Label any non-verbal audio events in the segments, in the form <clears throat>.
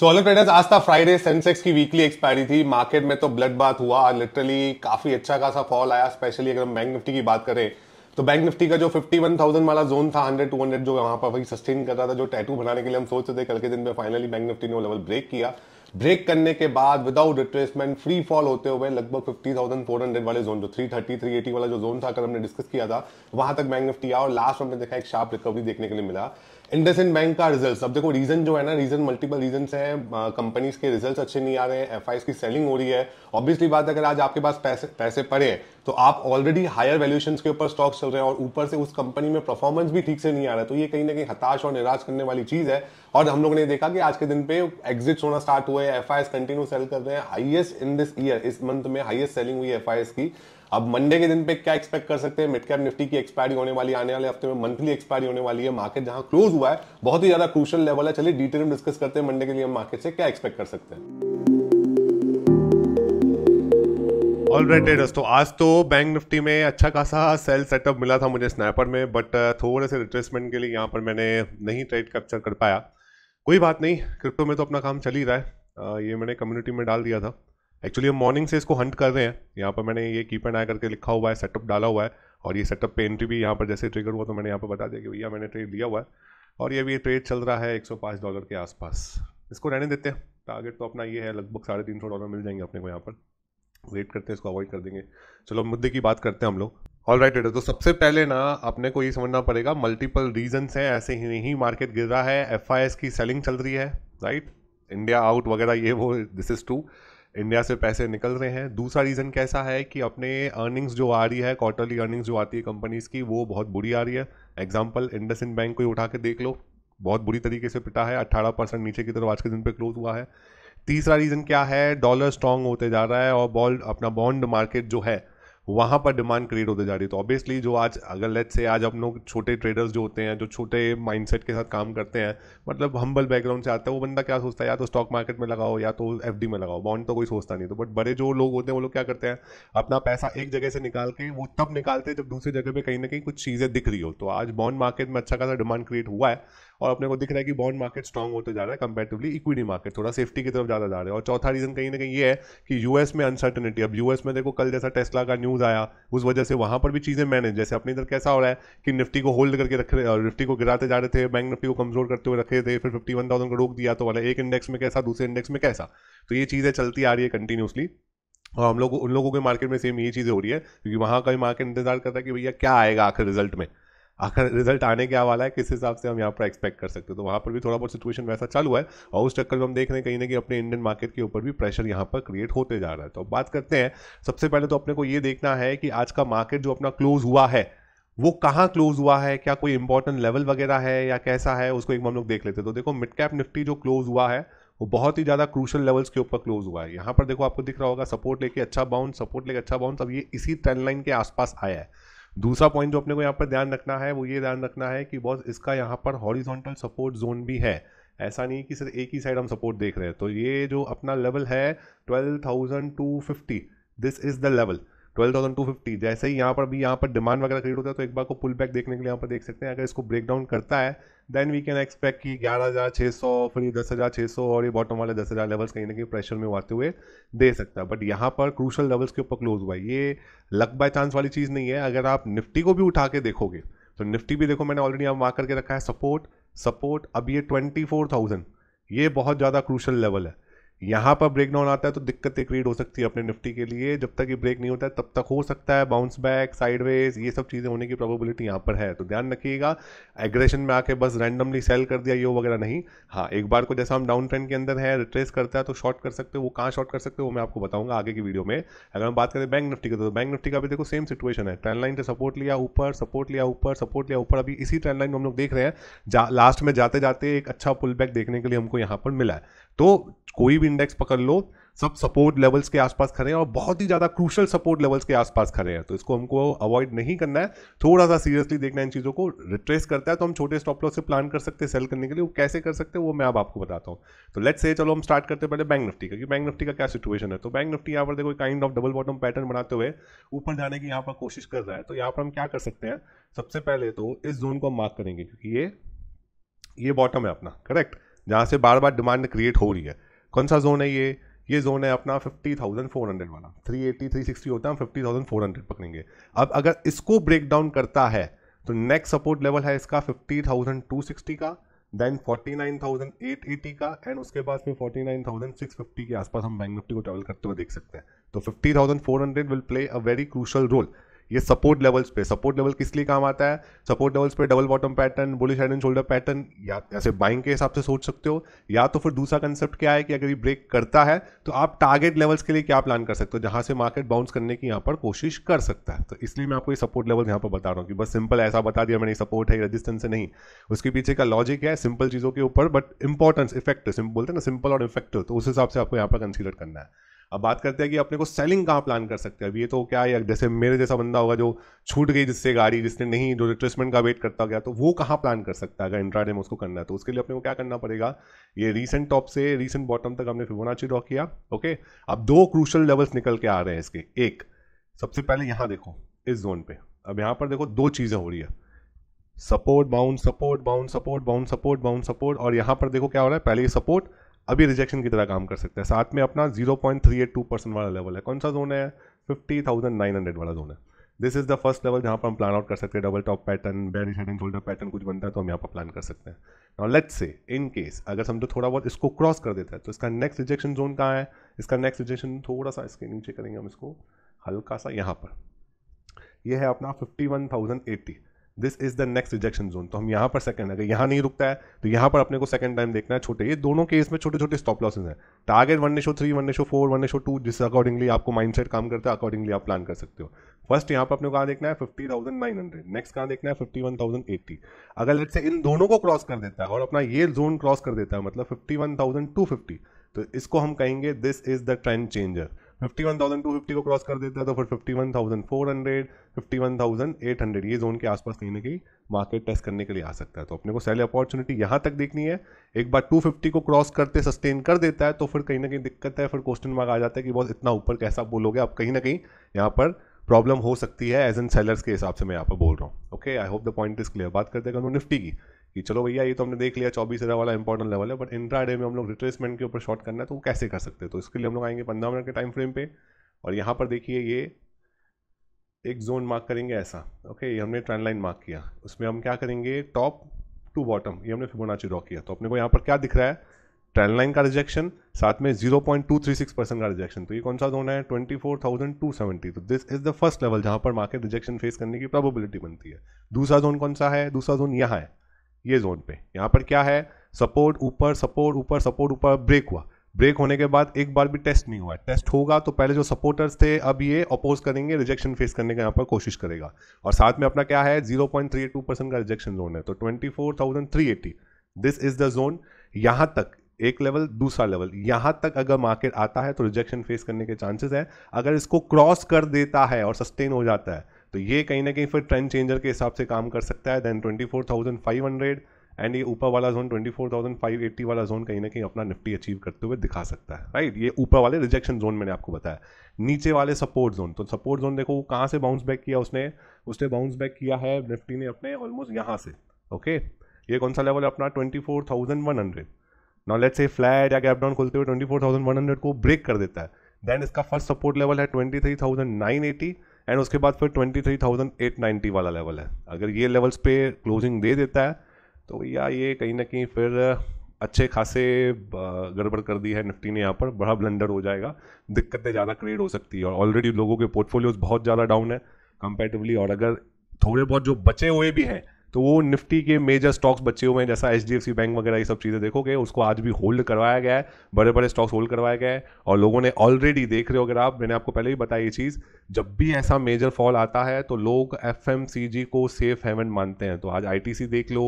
Solar traders आज था Friday Sensex की वीकली एक्सपायरी थी मार्केट में तो ब्लड बात हुआ लिटरली काफी अच्छा खासा फॉल आया स्पेशली अगर हम बैंक निफ्टी की बात करें तो बैंक निफ्टी का जो 51,000 वाला जोन था 100 200 जो वहां पर वही सस्टेन कर रहा था जो टैटू बनाने के लिए हम सोचते थे कल के दिन में फाइनली बैंक निफ्टी ने वो लेवल ब्रेक किया ब्रेक करने के बाद विदाउट रिट्रेसमेंट फ्री फॉल होते हुए लगभग 50,400 वाले जोन जो 330 380 वाला जो जोन था कल हमने डिस्कस किया था वहां तक बैंक निफ्टी आया और लास्ट हमने देखा एक शार्प रिकवरी देखने के लिए मिला इंड बैंक का रिजल्ट अब देखो रीजन जो है ना रीजन मल्टीपल रीजन है कंपनीज के रिजल्ट अच्छे नहीं आ रहे हैं एफ की सेलिंग हो रही है ऑब्वियसली बात अगर आज आपके पास पैसे पैसे पड़े तो आप ऑलरेडी हायर वैल्यूएशन के ऊपर स्टॉक्स चल रहे हैं और ऊपर से उस कंपनी में परफॉर्मेंस भी ठीक से नहीं आ रहा है तो ये कहीं ना कहीं हताश और निराश करने वाली चीज है और हम लोग ने देखा कि आज के दिन पे एग्जिट होना स्टार्ट हुए एफ कंटिन्यू सेल कर रहे हैं हाइएस्ट इन दिस ईयर इस मंथ में हाइएस्ट सेलिंग हुई एफ की अब मंडे के दिन पे क्या एक्सपेक्ट कर सकते हैं मिड कैप निफ्टी की एक्सपायरी होने वाली आने वाले हफ्ते में मंथली एक्सपायरी होने वाली है मार्केट जहां क्लोज हुआ है बहुत ही ज्यादा क्रूशल लेवल है चलिए डिटेल में डिस्कस करते हैं मंडे के लिए हम मार्केट से क्या एक्सपेक्ट कर सकते हैं ऑल ऑलराइट दोस्तों आज तो बैंक निफ्टी में अच्छा खासा सेल सेटअप मिला था मुझे स्नैपर में बट uh, थोड़े से रिट्रेसमेंट के लिए यहाँ पर मैंने नहीं ट्रेड कैप्चर कर पाया कोई बात नहीं क्रिप्टो में तो अपना काम चल ही रहा है uh, ये मैंने कम्युनिटी में डाल दिया था एक्चुअली हम मॉर्निंग से इसको हंट कर रहे हैं यहाँ पर मैंने ये कीप आया करके लिखा हुआ है सेटअप डाला हुआ है और ये सेटअप पे एंट्री भी यहाँ पर जैसे ट्रिगर हुआ तो मैंने यहाँ पर बता दिया कि भैया मैंने ट्रेड लिया हुआ है और ये भी ट्रेड चल रहा है एक डॉलर के आसपास इसको रहने देते हैं टारगेट तो अपना ये है लगभग साढ़े तीन सौ डॉलर मिल जाएंगे अपने को यहाँ पर वेट करते हैं इसको अवॉइड कर देंगे चलो मुद्दे की बात करते हैं हम लोग ऑल राइट तो सबसे पहले ना अपने को ये समझना पड़ेगा मल्टीपल रीजन्स हैं ऐसे ही नहीं मार्केट गिर रहा है एफ की सेलिंग चल रही है राइट right? इंडिया आउट वगैरह ये वो दिस इज़ टू इंडिया से पैसे निकल रहे हैं दूसरा रीज़न कैसा है कि अपने अर्निंग्स जो आ रही है क्वार्टरली अर्निंग्स जो आती है कंपनीज़ की वो बहुत बुरी आ रही है एग्जाम्पल इंडस बैंक को उठा के देख लो बहुत बुरी तरीके से पिटा है अट्ठारह परसेंट नीचे की तरफ आज के दिन पे क्लोज हुआ है तीसरा रीज़न क्या है डॉलर स्ट्रांग होते जा रहा है और बॉल अपना बॉन्ड मार्केट जो है वहाँ पर डिमांड क्रिएट होते जा रही है तो ऑब्वियसली जो आज अगर लेट से आज हम लोग छोटे ट्रेडर्स जो होते हैं जो छोटे माइंडसेट के साथ काम करते हैं मतलब हम्बल बैकग्राउंड से आता है वो बंदा क्या सोचता है या तो स्टॉक मार्केट में लगाओ या तो एफ में लगाओ बॉन्ड तो कोई सोचता नहीं तो बट बड़े जो लोग होते हैं वो लोग क्या करते हैं अपना पैसा एक जगह से निकाल के वो तब निकालते हैं जब दूसरी जगह पर कहीं ना कहीं कुछ चीज़ें दिख रही हो तो आज बॉन्ड मार्केट में अच्छा खासा डिमांड क्रिएट हुआ है और अपने को दिख रहा है कि बॉन्ड मार्केट स्ट्रॉन्ग होते जा रहा है कंपेरेटिवली इक्विटी मार्केट थोड़ा सेफ्टी की तरफ ज़्यादा जा रहे हैं और चौथा रीज़न कहीं ना कहीं ये है कि यूएस में अनसर्टनिटी अब यूएस में देखो कल जैसा टेस्ला का न्यूज़ आया उस वजह से वहाँ पर भी चीज़ें मैनेज जैसे अपने इधर कैसा हो रहा है कि निफ्टी को होल्ड करके रख रहे निफ्टी को गिराते जा रहे थे बैंक निफ्टी को कमज़ोर करते हुए रखे थे फिर फिफ्टी वन थाउजेंड को रोक दिया तो वाला एक इंडेक्स में कैसा दूसरे इंडेक्स में कैसा तो ये चीज़ें चलती आ रही है कंटिन्यूसली और हम लोग उन लोगों के मार्केट में सेम ये चीज़ें हो रही है क्योंकि वहाँ का मार्केट इंतजार करता है कि भैया क्या आएगा आखिर रिजल्ट में आखिर रिजल्ट आने क्या वाला है किस हिसाब से हम यहाँ पर एक्सपेक्ट कर सकते हैं तो वहाँ पर भी थोड़ा बहुत सिचुएशन वैसा चालू है और उस चक्कर में हम देख रहे हैं कहीं ना कहीं अपने इंडियन मार्केट के ऊपर भी प्रेशर यहाँ पर क्रिएट होते जा रहा है तो अब बात करते हैं सबसे पहले तो अपने को ये देखना है कि आज का मार्केट जो अपना क्लोज हुआ है वो कहाँ क्लोज हुआ है क्या कोई इंपॉर्टेंट लेवल वगैरह है या कैसा है उसको एक हम लोग देख लेते हैं तो देखो मिड कैप निफ्टी जो क्लोज हुआ है वो बहुत ही ज़्यादा क्रूशल लेवल्स के ऊपर क्लोज हुआ है यहाँ पर देखो आपको दिख रहा होगा सपोर्ट लेके अच्छा बाउंड सपोर्ट लेके अच्छा बाउंड अब ये इसी ट्रेंड लाइन के आसपास आया है दूसरा पॉइंट जो अपने को यहाँ पर ध्यान रखना है वो ये ध्यान रखना है कि बॉस इसका यहाँ पर हॉरिजॉन्टल सपोर्ट जोन भी है ऐसा नहीं कि सिर्फ एक ही साइड हम सपोर्ट देख रहे हैं तो ये जो अपना लेवल है twelve thousand two fifty this is the level 12,250 thousand two fifty जैसे ही यहाँ पर भी यहाँ पर डिमांड वगैरह क्रिएट होता है तो एक बार को पुल बैक देखने के लिए यहाँ पर देख सकते हैं अगर इसको ब्रेक डाउन करता है देन वी कैन एक्सपेक्ट कि ग्यारह हज़ार छः सौ फिर ये दस हज़ार छः सौ और ये बॉटम वाले दस हज़ार लेवल्स कहीं ना कहीं प्रेशर में आते हुए दे सकता है बट यहाँ पर क्रूशल लेवल्स के ऊपर क्लोज हुआ ये लक बाय चांस वाली चीज़ नहीं है अगर आप निफ्टी को भी उठा के देखोगे तो निफ्टी भी देखो मैंने ऑलरेडी यहाँ वहाँ करके रखा है सपोर्ट सपोर्ट अब ये ट्वेंटी फोर थाउजेंड ये बहुत ज़्यादा क्रूशल लेवल है यहाँ पर ब्रेक डाउन आता है तो दिक्कतें क्रिएट हो सकती है अपने निफ्टी के लिए जब तक ये ब्रेक नहीं होता है तब तक हो सकता है बाउंस बैक साइडवेज ये सब चीज़ें होने की प्रोबेबिलिटी यहाँ पर है तो ध्यान रखिएगा एग्रेशन में आके बस रैंडमली सेल कर दिया ये वगैरह नहीं हाँ एक बार को जैसा हम डाउन ट्रेंड के अंदर है रिट्रेस करता है तो शॉर्ट कर सकते हो वो कहाँ शॉर्ट कर सकते हो मैं आपको बताऊंगा आगे की वीडियो में अगर हम बात करें बैंक निफ्टी की तो बैंक निफ्टी का भी देखो सेम सिचुएशन है ट्रेंड लाइन से सपोर्ट लिया ऊपर सपोर्ट लिया ऊपर सपोर्ट लिया ऊपर अभी इसी ट्रेंड लाइन में हम लोग देख रहे हैं लास्ट में जाते जाते एक अच्छा पुल देखने के लिए हमको यहाँ पर मिला है तो कोई भी इंडेक्स पकड़ लो सब सपोर्ट लेवल्स के आसपास खड़े हैं और बहुत ही ज़्यादा क्रूशल सपोर्ट लेवल्स के आसपास खड़े हैं तो इसको हमको अवॉइड नहीं करना है थोड़ा सा सीरियसली देखना इन चीज़ों को रिट्रेस करता है तो हम छोटे स्टॉप लॉस से प्लान कर सकते हैं सेल करने के लिए वो कैसे कर सकते हैं वो मैं अब आपको बताता हूँ तो लेट्स से चलो हम स्टार्ट करते हैं पहले बैंक निफ्टी का बैंक निफ्टी का क्या सिचुएशन है तो बैंक निफ्टी यहाँ पर देखो kind of double bottom pattern बनाते हुए ऊपर जाने की यहाँ पर कोशिश कर रहा है तो यहाँ पर हम क्या कर सकते हैं सबसे पहले तो इस जोन को हम मार्क करेंगे क्योंकि ये ये बॉटम है अपना करेक्ट जहाँ से बार बार डिमांड क्रिएट हो रही है कौन सा जोन है ये ये जोन है अपना फिफ्टी थाउजेंड फोर हंड्रेड वाला थ्री एट्टी थ्री सिक्सटी होता है हम फिफ्टी थाउजेंड फोर हंड्रेड पकड़ेंगे अब अगर इसको ब्रेक डाउन करता है तो नेक्स्ट सपोर्ट लेवल है इसका फिफ्टी थाउजेंड टू सिक्सटी का then forty nine thousand eight eighty का एंड उसके बाद फिर forty nine thousand six fifty के आसपास हम बैंक निफ्टी को ट्रेवल करते हुए देख सकते हैं तो fifty thousand four hundred will play a very crucial role ये सपोर्ट लेवल्स पे सपोर्ट लेवल किस लिए काम आता है सपोर्ट लेवल्स पे double bottom pattern bullish head and shoulder pattern या ऐसे बाइंग के हिसाब से सोच सकते हो या तो फिर दूसरा कंसेप्ट क्या है कि अगर ये ब्रेक करता है तो आप टारगेट लेवल्स के लिए क्या प्लान कर सकते हो जहाँ से मार्केट बाउंस करने की यहाँ पर कोशिश कर सकता है तो इसलिए मैं आपको ये सपोर्ट लेवल यहाँ पर बता रहा हूँ कि बस सिंपल ऐसा बता दिया मैंने सपोर्ट है रजिस्टेंस से नहीं उसके पीछे का लॉजिक है सिंपल चीज़ों के ऊपर बट इंपॉर्टेंस इफेक्ट सिंपल बोलते हैं ना सिंपल और इफेक्टिव तो उस हिसाब से आपको यहाँ पर कंसिडर करना है अब बात करते हैं कि अपने को सेलिंग कहाँ प्लान कर सकते हैं अब ये तो क्या है जैसे मेरे जैसा बंदा होगा जो छूट गई जिससे गाड़ी जिसने नहीं जो रिट्रेसमेंट का वेट करता गया तो वो कहाँ प्लान कर सकता है अगर इंट्राडे में उसको करना है तो उसके लिए अपने को क्या करना पड़ेगा ये रीसेंट टॉप से रीसेंट बॉटम तक हमने फिबोनाची ड्रॉ किया ओके अब दो क्रूशल लेवल्स निकल के आ रहे हैं इसके एक सबसे पहले यहाँ देखो इस जोन पे अब यहाँ पर देखो दो चीज़ें हो रही है support bound support bound support bound support bound support और यहाँ पर देखो क्या हो रहा है पहले ये सपोर्ट अभी रिजेक्शन की तरह काम कर सकता है साथ में अपना 0.382 परसेंट वाला लेवल है कौन सा जोन है 50,900 वाला जोन है this is the first level जहाँ पर हम प्लान आउट कर सकते हैं double top pattern bearish head and shoulder pattern कुछ बनता है तो हम यहाँ पर प्लान कर सकते हैं और लेट्स से इन केस अगर समझो थोड़ा बहुत इसको क्रॉस कर देता है तो इसका नेक्स्ट रिजेक्शन जोन कहाँ है इसका नेक्स्ट रिजेक्शन थोड़ा सा इसके नीचे करेंगे हम इसको हल्का सा यहाँ पर यह है अपना fifty one thousand eighty this is the next rejection zone तो हम यहाँ पर सेकंड अगर यहाँ नहीं रुकता है तो यहाँ पर अपने को सेकंड टाइम देखना है छोटे ये दोनों केस में छोटे छोटे स्टॉप लॉसेज हैं टारगेट वन नेशो थ्री वन नेशो फोर वन नेशो टू जिस अकॉर्डिंगली आपको माइंडसेट काम करता है अकॉर्डिंगली आप प्लान कर सकते हो फर्स्ट यहाँ पर अपने कहाँ देखना है fifty thousand nine hundred next कहाँ देखना है फिफ्टी वन थाउजेंड एट्टी अगर लेट से इन दोनों को क्रॉस कर देता है और अपना ये जोन क्रॉस कर देता है मतलब fifty one thousand two fifty तो इसको हम कहेंगे this is the trend changer fifty one thousand two fifty को क्रॉस कर देता है तो फिर fifty one thousand four hundred fifty one thousand eight hundred ये जोन के आसपास कहीं ना कहीं मार्केट टेस्ट करने के लिए आ सकता है तो अपने को सेल अपॉर्चुनिटी यहाँ तक देखनी है एक बार टू फिफ्टी को क्रॉस करते सस्टेन कर देता है तो फिर कहीं ना कहीं दिक्कत है फिर क्वेश्चन मार्क आ जाता है कि बहुत इतना ऊपर कैसा बोलोगे आप कहीं ना कहीं यहाँ पर प्रॉब्लम हो सकती है एज एन सेलर्स के हिसाब से मैं यहाँ पर बोल रहा हूँ okay I hope the point is clear बात करते हैं निफ्टी की कि चलो भैया ये तो हमने देख लिया चौबीस हज़ार वाला इंपॉर्टेंट लेवल है बट इंट्रा डे में हम लोग रिट्रेसमेंट के ऊपर शॉर्ट करना है तो वो कैसे कर सकते हैं तो इसके लिए हम लोग आएंगे पंद्रह मिनट के टाइम फ्रेम पे और यहाँ पर देखिए ये एक जोन मार्क करेंगे ऐसा ओके ये हमने ट्रेंड लाइन मार्क किया उसमें हम क्या करेंगे टॉप टू बॉटम ये हमने फिबोनाची ड्रॉ किया तो अपने को यहाँ पर क्या दिख रहा है ट्रेंड लाइन का रिजेक्शन साथ में 0.236 परसेंट का रिजेक्शन तो ये कौन सा जोन है 24,270 तो this is the first level जहाँ पर मार्केट रिजेक्शन फेस करने की प्रोबेबिलिटी बनती है दूसरा जोन कौन सा है दूसरा जोन यहाँ है ये जोन पे यहाँ पर क्या है सपोर्ट ऊपर सपोर्ट ऊपर सपोर्ट ऊपर ब्रेक हुआ ब्रेक होने के बाद एक बार भी टेस्ट नहीं हुआ टेस्ट होगा तो पहले जो सपोर्टर्स थे अब ये अपोज करेंगे रिजेक्शन फेस करने का यहाँ पर कोशिश करेगा और साथ में अपना क्या है zero point three two percent का रिजेक्शन जोन है तो twenty four thousand three eighty this is the zone यहाँ तक एक लेवल दूसरा लेवल यहाँ तक अगर मार्केट आता है तो रिजेक्शन फेस करने के चांसेस है अगर इसको क्रॉस कर देता है और सस्टेन हो जाता है तो ये कहीं ना कहीं फिर ट्रेंड चेंजर के हिसाब से काम कर सकता है then twenty four thousand five hundred and ये ऊपर वाला zone twenty four thousand five eighty वाला जोन कहीं ना कहीं अपना निफ्टी अचीव करते हुए दिखा सकता है राइट ये ऊपर वाले रिजेक्शन जोन मैंने आपको बताया नीचे वाले सपोर्ट जोन तो सपोर्ट जोन देखो कहाँ से बाउंस बैक किया उसने उसने बाउंस बैक किया है निफ्टी ने अपने ऑलमोस्ट यहाँ से ओके ये कौन सा लेवल है अपना twenty four thousand one hundred now let's say flat या गैप डाउन खोलते हुए twenty four thousand one hundred को ब्रेक कर देता है देन इसका फर्स्ट सपोर्ट लेवल है twenty three thousand nine eighty and उसके बाद फिर twenty three thousand eight ninety वाला लेवल है अगर ये लेवल्स पे क्लोजिंग दे देता है तो भैया ये कहीं ना कहीं फिर अच्छे खासे गड़बड़ कर दी है निफ्टी ने यहाँ पर बड़ा ब्लंडर हो जाएगा दिक्कतें ज़्यादा क्रिएट हो सकती है और ऑलरेडी लोगों के पोर्टफोलियोज बहुत ज़्यादा डाउन है कंपेरेटिवली और अगर थोड़े बहुत जो बचे हुए भी हैं तो वो निफ्टी के मेजर स्टॉक्स बचे हुए हैं जैसा एच बैंक वगैरह ये सब चीज़ें देखोगे उसको आज भी होल्ड करवाया गया है बड़े बड़े स्टॉक्स होल्ड करवाया गया है और लोगों ने ऑलरेडी देख रहे हो अगर आप मैंने आपको पहले ही बताया ये चीज़ जब भी ऐसा मेजर फॉल आता है तो लोग एफ को सेफ हेवन मानते हैं तो आज आई देख लो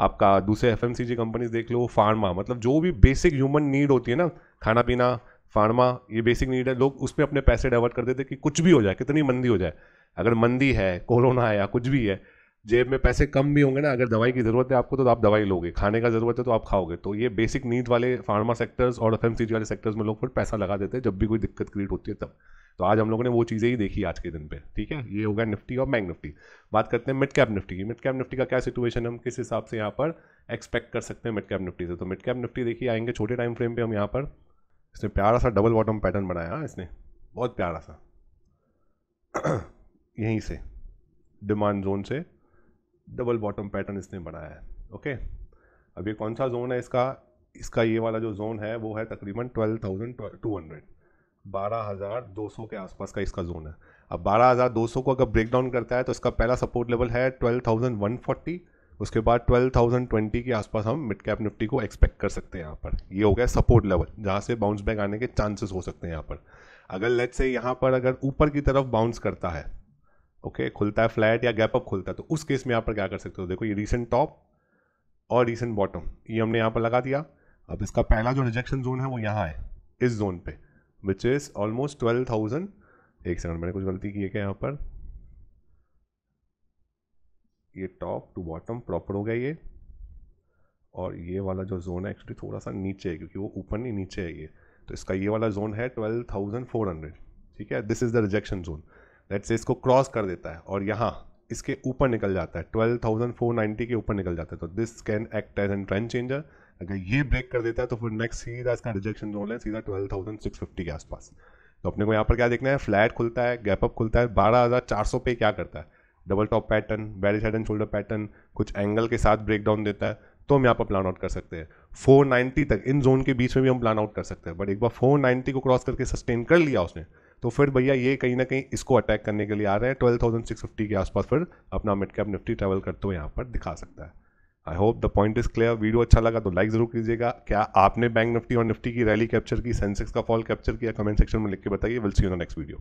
आपका दूसरे एफ कंपनीज देख लो फार्मा मतलब जो भी बेसिक ह्यूमन नीड होती है ना खाना पीना फार्मा ये बेसिक नीड है लोग उसमें अपने पैसे डाइवर्ट कर देते कि कुछ भी हो जाए कितनी मंदी हो जाए अगर मंदी है कोरोना है या कुछ भी है जेब में पैसे कम भी होंगे ना अगर दवाई की ज़रूरत है आपको तो आप दवाई लोगे खाने का ज़रूरत है तो आप खाओगे तो ये बेसिक नीड वाले फार्मा सेक्टर्स और एफ वाले सेक्टर्स में लोग फिर पैसा लगा देते हैं जब भी कोई दिक्कत क्रिएट होती है तब तो आज हम लोगों ने वो चीज़ें ही देखी आज के दिन पे ठीक है ये होगा निफ्टी और बैंक निफ्टी बात करते हैं मिड कैप निफ्टी की मिड कैप निफ्टी का क्या सिचुएशन हम किस हिसाब से यहाँ पर एक्सपेक्ट कर सकते हैं मिड कैप निफ्टी से तो मिड कैप निफ्टी देखिए आएंगे छोटे टाइम फ्रेम पे हम यहाँ पर इसने प्यारा सा डबल बॉटम पैटर्न बनाया हाँ, इसने बहुत प्यारा सा <clears throat> यहीं से डिमांड जोन से डबल बॉटम पैटर्न इसने बनाया है ओके अब ये कौन सा जोन है इसका इसका ये वाला जो जोन है वो है तकरीबन ट्वेल्व थाउजेंड टू हंड्रेड बारह हज़ार दो सौ के आसपास का इसका जोन है अब बारह हज़ार दो सौ को अगर ब्रेक डाउन करता है तो इसका पहला सपोर्ट लेवल है ट्वेल्व थाउजेंड वन फोर्टी उसके बाद ट्वेल्व थाउजेंड ट्वेंटी के आसपास हम मिड कैप निफ्टी को एक्सपेक्ट कर सकते हैं यहाँ पर ये हो गया सपोर्ट लेवल जहाँ से बाउंस बैक आने के चांसेस हो सकते हैं यहाँ पर अगर लेट से यहाँ पर अगर ऊपर की तरफ बाउंस करता है ओके okay, खुलता है फ्लैट या गैप अप खुलता है तो उस केस में यहाँ पर क्या कर सकते हो देखो ये रिसेंट टॉप और रिसेंट बॉटम ये हमने यहाँ पर लगा दिया अब इसका पहला जो रिजेक्शन जोन है वो यहाँ है इस जोन पे which is almost twelve thousand एक सेकंड मैंने कुछ गलती की है क्या यहाँ पर ये टॉप टू बॉटम प्रॉपर हो गया ये और ये वाला जो जोन है एक्चुअली थोड़ा सा नीचे है क्योंकि वो ऊपर नहीं नीचे है ये तो इसका ये वाला जोन है ट्वेल्व थाउजेंड फोर हंड्रेड ठीक है this is the rejection zone let's say इसको क्रॉस कर देता है और यहाँ इसके ऊपर निकल जाता है ट्वेल्व थाउजेंड फोर नाइन्टी के ऊपर निकल जाता है तो this can act as an trend changer अगर ये ब्रेक कर देता है तो फिर नेक्स्ट सीधा इसका रिजेक्शन जो है सीधा ट्वेल्व थाउजेंड सिक्स फिफ्टी के आसपास तो अपने को यहाँ पर क्या देखना है फ्लैट खुलता है गैप अप खुलता है बारह हज़ार चार सौ पे क्या करता है double top pattern bearish head and shoulder pattern कुछ एंगल के साथ ब्रेक डाउन देता है तो हम यहाँ पर प्लान आउट कर सकते हैं 490 तक इन जोन के बीच में भी हम प्लान आउट कर सकते हैं बट एक बार 490 को क्रॉस करके सस्टेन कर लिया उसने तो फिर भैया ये कहीं ना कहीं इसको अटैक करने के लिए आ रहे हैं ट्वेल्व थाउजेंड सिक्स फिफ्टी के आसपास फिर अपना मिड कैप निफ्टी ट्रेवल करते हुए यहाँ पर दिखा सकता है I hope the point is clear video अच्छा लगा तो लाइक जरूर कीजिएगा क्या आपने बैंक निफ्टी और निफ्टी की रैली कैप्चर की सेंसेक्स का फॉल कैप्चर किया कमेंट सेक्शन में लिख के बताइए will see you next video